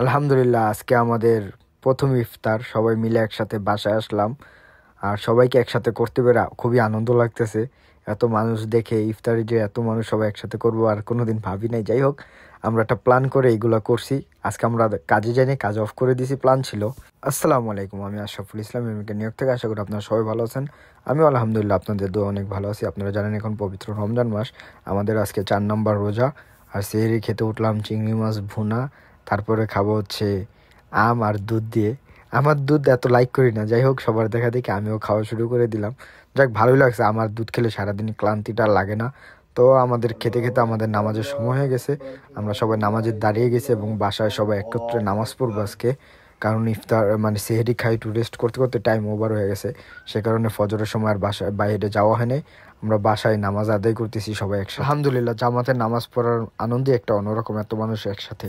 আলহামদুলিল্লাহ আজকে আমাদের প্রথম ইফতার সবাই মিলে একসাথে বাসায় আসলাম আর সবাইকে একসাথে করতে পেরে খুবই আনন্দ লাগতেছে এত মানুষ দেখে ইফতারি যে এত মানুষ সবাই একসাথে করব আর কোনো দিন ভাবি নাই যাই হোক আমরা একটা প্ল্যান করে এইগুলো করছি আজকে আমরা কাজে জানি কাজ অফ করে দিছি প্ল্যান ছিল আসসালামু আলাইকুম আমি আশরাফুল ইসলাম এমকে নিয়োগ থেকে আশা করি আপনারা সবাই ভালো আছেন আমি আলহামদুলিল্লাহ আপনাদের দু অনেক ভালো আছি আপনারা জানেন এখন পবিত্র রমজান মাস আমাদের আজকে চার নম্বর রোজা আর সেহরি খেতে উঠলাম চিংড়ি মাছ ভুনা তারপরে খাবো হচ্ছে আম আর দুধ দিয়ে আমার দুধ এত লাইক করি না যাই হোক সবার দেখা দেখি আমিও খাওয়া শুরু করে দিলাম যাক ভালোই লাগছে আমার দুধ খেলে সারাদিন ক্লান্তিটা লাগে না তো আমাদের খেতে খেতে আমাদের নামাজের সময় হয়ে গেছে আমরা সবাই নামাজের দাঁড়িয়ে গেছি এবং বাসায় সবাই একত্রে নামাজ পড়বো আজকে কারণ ইফতার মানে সেহেরি খাই একটু রেস্ট করতে করতে টাইম ওভার হয়ে গেছে সে কারণে ফজরের সময় আর বাসায় বাইরে যাওয়া হয়নি আমরা বাসায় নামাজ আদায় করতেছি সবাই একসাথে আলহামদুলিল্লাহ জামাতে নামাজ পড়ার আনন্দে একটা অন্যরকম এত মানুষ একসাথে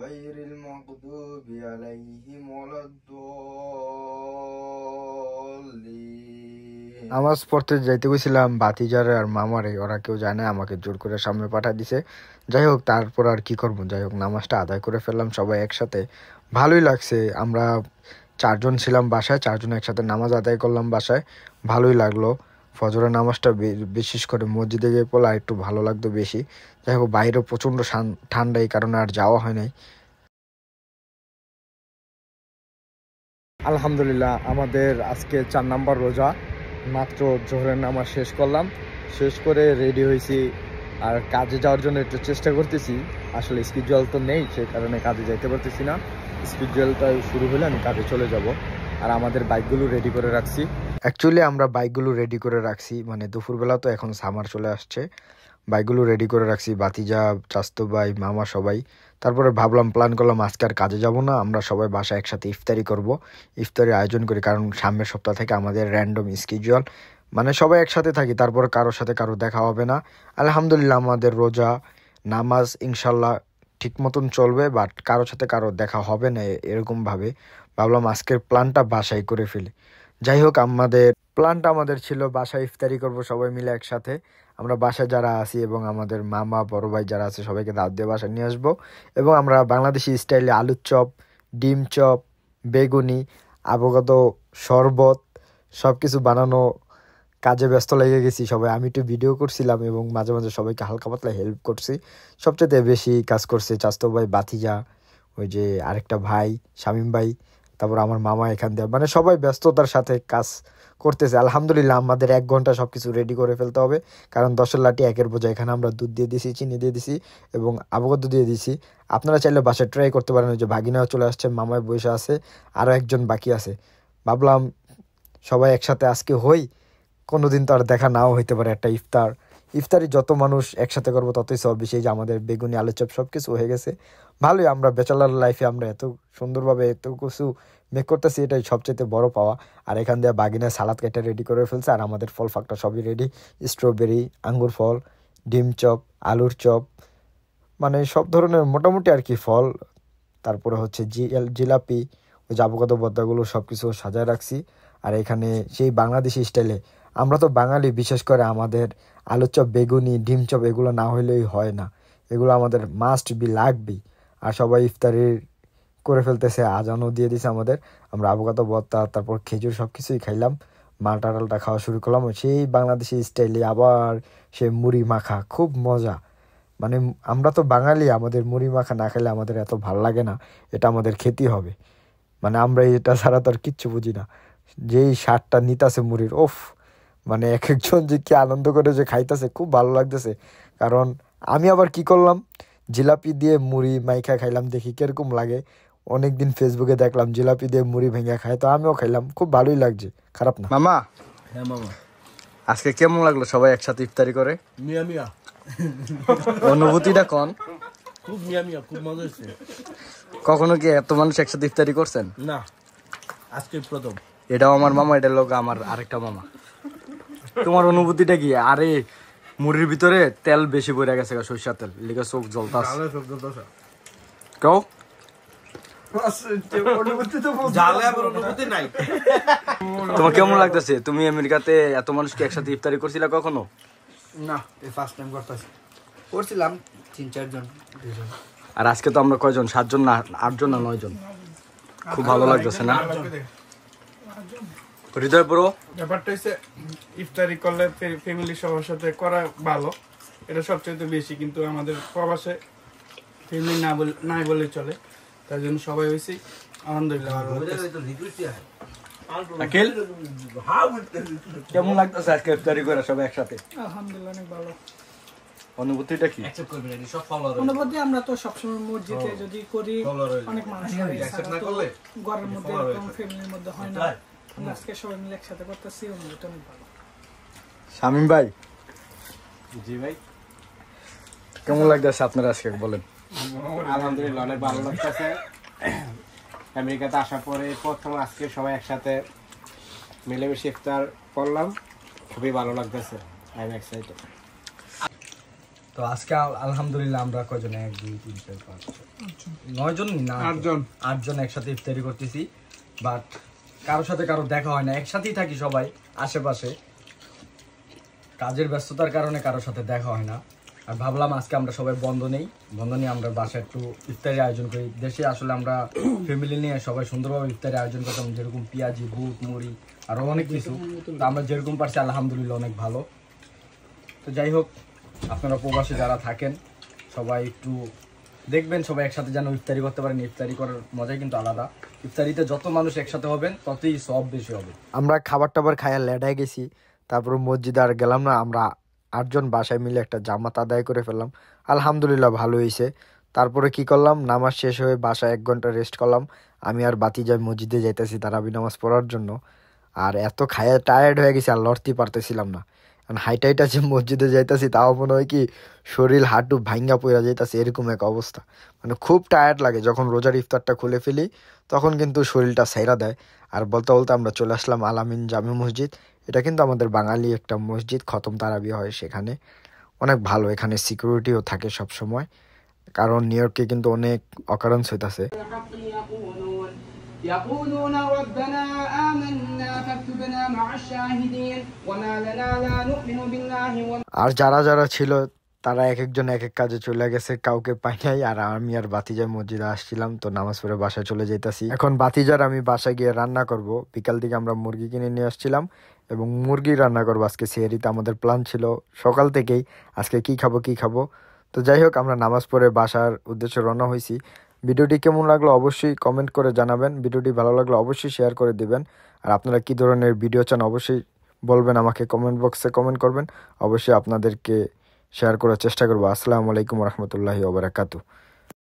غير المغضوب عليهم ولا নামাজ পড়তে যাইতে গেছিলাম বাতিজার আর মামারে ওরা কেউ জানে আমাকে জোর করে সামনে পাঠা দিছে যাই হোক তারপর আর কি করব যাই হোক নামাজটা আদায় করে ফেললাম সবাই একসাথে ভালোই লাগছে আমরা চারজন ছিলাম বাসায় চারজন একসাথে নামাজ আদায় করলাম বাসায় ভালোই লাগলো ফজরের নামাজটা বিশেষ করে মসজিদে গিয়ে পড়লে আর একটু ভালো লাগতো বেশি যাই হোক বাইরে প্রচণ্ড ঠান্ডা এই কারণে আর যাওয়া হয় নাই আলহামদুলিল্লাহ আমাদের আজকে চার নাম্বার রোজা মাত্র জোহরের নামাজ শেষ করলাম শেষ করে রেডি হয়েছি আর কাজে যাওয়ার জন্য একটু চেষ্টা করতেছি আসলে স্কিজুয়াল তো নেই সে কারণে কাজে যাইতে পারতেছি না স্কিজুয়ালটা শুরু হলে আমি কাজে চলে যাব আর আমাদের বাইকগুলো রেডি করে রাখছি অ্যাকচুয়ালি আমরা বাইকগুলো রেডি করে রাখছি মানে দুপুরবেলা তো এখন সামার চলে আসছে বাইকগুলো রেডি করে রাখছি বাতিজা চাস্তু ভাই মামা সবাই তারপরে ভাবলাম প্ল্যান করলাম আজকে আর কাজে যাব না আমরা সবাই বাসায় একসাথে ইফতারি করব ইফতারি আয়োজন করি কারণ সামনের সপ্তাহ থেকে আমাদের র্যান্ডম স্কিজুয়াল মানে সবাই একসাথে থাকি তারপর কারোর সাথে কারো দেখা হবে না আলহামদুলিল্লাহ আমাদের রোজা নামাজ ইনশাল্লাহ ঠিক মতন চলবে বাট কারোর সাথে কারো দেখা হবে না এরকমভাবে ভাবলাম আজকের প্ল্যানটা বাসায় করে ফেলি যাই হোক আমাদের প্ল্যানটা আমাদের ছিল বাসায় ইফতারি করব সবাই মিলে একসাথে আমরা বাসায় যারা আছি এবং আমাদের মামা বড় ভাই যারা আছে সবাইকে দাঁত দিয়ে বাসায় নিয়ে আসবো এবং আমরা বাংলাদেশি স্টাইলে আলুর চপ ডিম চপ বেগুনি আবগত শরবত সব কিছু বানানো কাজে ব্যস্ত লেগে গেছি সবাই আমি একটু ভিডিও করছিলাম এবং মাঝে মাঝে সবাইকে হালকা পাতলা হেল্প করছি সবচেয়ে বেশি কাজ করছে চাস্ত ভাই বাতিজা ওই যে আরেকটা ভাই শামিম ভাই তারপর আমার মামা এখান দিয়ে মানে সবাই ব্যস্ততার সাথে কাজ করতেছে আলহামদুলিল্লাহ আমাদের এক ঘন্টা সব কিছু রেডি করে ফেলতে হবে কারণ দশের লাটি একের বোঝা এখানে আমরা দুধ দিয়ে দিছি চিনি দিয়ে দিছি এবং আবগদ্ধ দিয়ে দিছি আপনারা চাইলে বাসায় ট্রাই করতে পারেন যে ভাগিনাও চলে আসছে মামায় বসে আছে আরও একজন বাকি আছে ভাবলাম সবাই একসাথে আজকে হই কোনো দিন তো আর দেখা নাও হইতে পারে একটা ইফতার ইফতারি যত মানুষ একসাথে করবো ততই সব বেশি যে আমাদের বেগুনি আলু চপ সব কিছু হয়ে গেছে ভালোই আমরা ব্যাচেলার লাইফে আমরা এত সুন্দরভাবে এত কিছু মেক করতেছি এটাই সবচেয়ে বড় পাওয়া আর এখান দিয়ে বাগিনা সালাদ কেটে রেডি করে ফেলছে আর আমাদের ফল ফাঁকটা সবই রেডি স্ট্রবেরি আঙ্গুর ফল ডিম চপ আলুর চপ মানে সব ধরনের মোটামুটি আর কি ফল তারপরে হচ্ছে জিএল জিলাপি ওই যাবগত বদ্দাগুলো সব কিছু সাজায় রাখছি আর এখানে সেই বাংলাদেশি স্টাইলে আমরা তো বাঙালি বিশেষ করে আমাদের আলু চপ বেগুনি ডিম চপ এগুলো না হইলেই হয় না এগুলো আমাদের মাস্ট বি লাগবেই আর সবাই ইফতারি করে ফেলতেছে আজানও দিয়ে দিছে আমাদের আমরা আবগাতো বত্তা তারপর খেজুর সব কিছুই খাইলাম মালটা টালটা খাওয়া শুরু করলাম সেই বাংলাদেশি স্টাইলে আবার সে মুড়ি মাখা খুব মজা মানে আমরা তো বাঙালি আমাদের মুড়ি মাখা না খেলে আমাদের এত ভাল লাগে না এটা আমাদের খেতেই হবে মানে আমরা এটা ছাড়া তো আর কিচ্ছু বুঝি না যেই সারটা নিতাছে মুড়ির ওফ মানে এক একজন যে কি আনন্দ করে যে খাইতেছে খুব ভালো লাগতেছে কারণ আমি আবার কি করলাম জিলাপি দিয়ে মুড়ি মাইখা খাইলাম দেখি কীরকম লাগে অনেক দিন ফেসবুকে দেখলাম জিলাপি দিয়ে মুড়ি ভেঙে খায় তো আমিও খাইলাম খুব ভালোই লাগছে খারাপ না মামা হ্যাঁ মামা আজকে কেমন লাগলো সবাই একসাথে ইফতারি করে মিয়া মিয়া অনুভূতিটা কোন খুব মিয়া মিয়া খুব মজা হয়েছে কখনো কি এত মানুষ একসাথে ইফতারি করছেন না আজকে প্রথম এটাও আমার মামা এটা লোক আমার আরেকটা মামা তোমার অনুভূতিটা কি আরে মুড়ির ভিতরে তেল বেশি পড়ে গেছে সরিষার তেল লিখে চোখ জলতাস কেউ তোমার কেমন লাগতেছে তুমি আমেরিকাতে এত মানুষকে একসাথে ইফতারি করছিলা কখনো না ফার্স্ট টাইম করতেছি করছিলাম তিন চারজন আর আজকে তো আমরা কয়জন সাতজন না আটজন না নয় জন খুব ভালো লাগতেছে না হৃদয় ব্রো ব্যাপারটা হচ্ছে ইফতারি করলে ফ্যামিলি সবার সাথে করা ভালো এটা সবচেয়ে বেশি কিন্তু আমাদের প্রবাসে ফ্যামিলি না বলে নাই বলে চলে তার জন্য সবাই হয়েছি আলহামদুলিল্লাহ ভালো আকিল কেমন লাগতেছে আজকে ইফতারি করে সবাই একসাথে আলহামদুলিল্লাহ অনেক ভালো অনুভূতিটা কি সবসময় মসজিদে যদি আজকে সবাই মিলে একসাথে করতেছি অনুভূতি ভালো শামিম ভাই জি ভাই কেমন লাগতেছে আপনার আজকে বলেন আলহামদুলিল্লাহ অনেক ভালো লাগতেছে আমেরিকাতে আসার পরে প্রথম আজকে সবাই একসাথে মিলেমিশে ইফতার করলাম খুবই ভালো লাগতেছে আই এম এক্সাইটেড তো আজকে আলহামদুলিল্লাহ আমরা কজনে এক দুই তিন চার পাঁচ নয় জন না আটজন আটজন একসাথে ইফতারি করতেছি বাট কারোর সাথে কারো দেখা হয় না একসাথেই থাকি সবাই আশেপাশে কাজের ব্যস্ততার কারণে কারোর সাথে দেখা হয় না আর ভাবলাম আজকে আমরা সবাই বন্ধ নেই বন্ধ নিয়ে আমরা বাসায় একটু ইফতারি আয়োজন করি দেশে আসলে আমরা ফ্যামিলি নিয়ে সবাই সুন্দরভাবে ইফতারি আয়োজন করতাম যেরকম পেঁয়াজি বুট মুড়ি আর অনেক কিছু তো আমরা যেরকম পারছি আলহামদুলিল্লাহ অনেক ভালো তো যাই হোক আপনারা প্রবাসে যারা থাকেন সবাই একটু দেখবেন সবাই একসাথে যেন ইফতারি করতে পারেন ইফতারি করার মজাই কিন্তু আলাদা ইফতারিতে যত মানুষ একসাথে হবেন ততই সব বেশি হবে আমরা খাবার টাবার খাইয়া লেডায় গেছি তারপর মসজিদে আর গেলাম না আমরা আটজন বাসায় মিলে একটা জামাত আদায় করে ফেললাম আলহামদুলিল্লাহ ভালো হয়েছে তারপরে কি করলাম নামাজ শেষ হয়ে বাসায় এক ঘন্টা রেস্ট করলাম আমি আর বাতি যাই মসজিদে যাইতেছি তারাবি নামাজ পড়ার জন্য আর এত খায়া টায়ার্ড হয়ে গেছি আর লড়তে পারতেছিলাম না কারণ মানে হাইট হাইট আছে মসজিদে যাইতাছি তাও মনে হয় কি শরীর হাঁটু ভাঙ্গা পড়া যাইতাছে এরকম এক অবস্থা মানে খুব টায়ার্ড লাগে যখন রোজার ইফতারটা খুলে ফেলি তখন কিন্তু শরীরটা সাইরা দেয় আর বলতে বলতে আমরা চলে আসলাম আলামিন জামে মসজিদ এটা কিন্তু আমাদের বাঙালি একটা মসজিদ খতম তারাবি হয় সেখানে অনেক ভালো এখানে সিকিউরিটিও থাকে সব সময় কারণ নিউ ইয়র্কে কিন্তু অনেক অকারেন্স হইতাছে يقولون ربنا آمنا فاكتبنا مع الشاهدين وما لنا لا نؤمن بالله وما আর যারা যারা ছিল তারা এক একজন এক এক কাজে চলে গেছে কাউকে পাই নাই আর আমি আর বাতিজার মসজিদে আসছিলাম তো নামাজ পড়ে বাসায় চলে যেতেছি এখন বাতিজার আমি বাসায় গিয়ে রান্না করব বিকাল দিকে আমরা মুরগি কিনে নিয়ে আসছিলাম এবং মুরগি রান্না করবো আজকে সিয়ারিতে আমাদের প্ল্যান ছিল সকাল থেকেই আজকে কি খাবো কি খাবো তো যাই হোক আমরা নামাজ পড়ে বাসার উদ্দেশ্যে রওনা হয়েছি ভিডিওটি কেমন লাগলো অবশ্যই কমেন্ট করে জানাবেন ভিডিওটি ভালো লাগলে অবশ্যই শেয়ার করে দেবেন আর আপনারা কি ধরনের ভিডিও চান অবশ্যই বলবেন আমাকে কমেন্ট বক্সে কমেন্ট করবেন অবশ্যই আপনাদেরকে শেয়ার করার চেষ্টা করবো আসসালামু আলাইকুম রহমতুল্লাহি ওবরাকাতু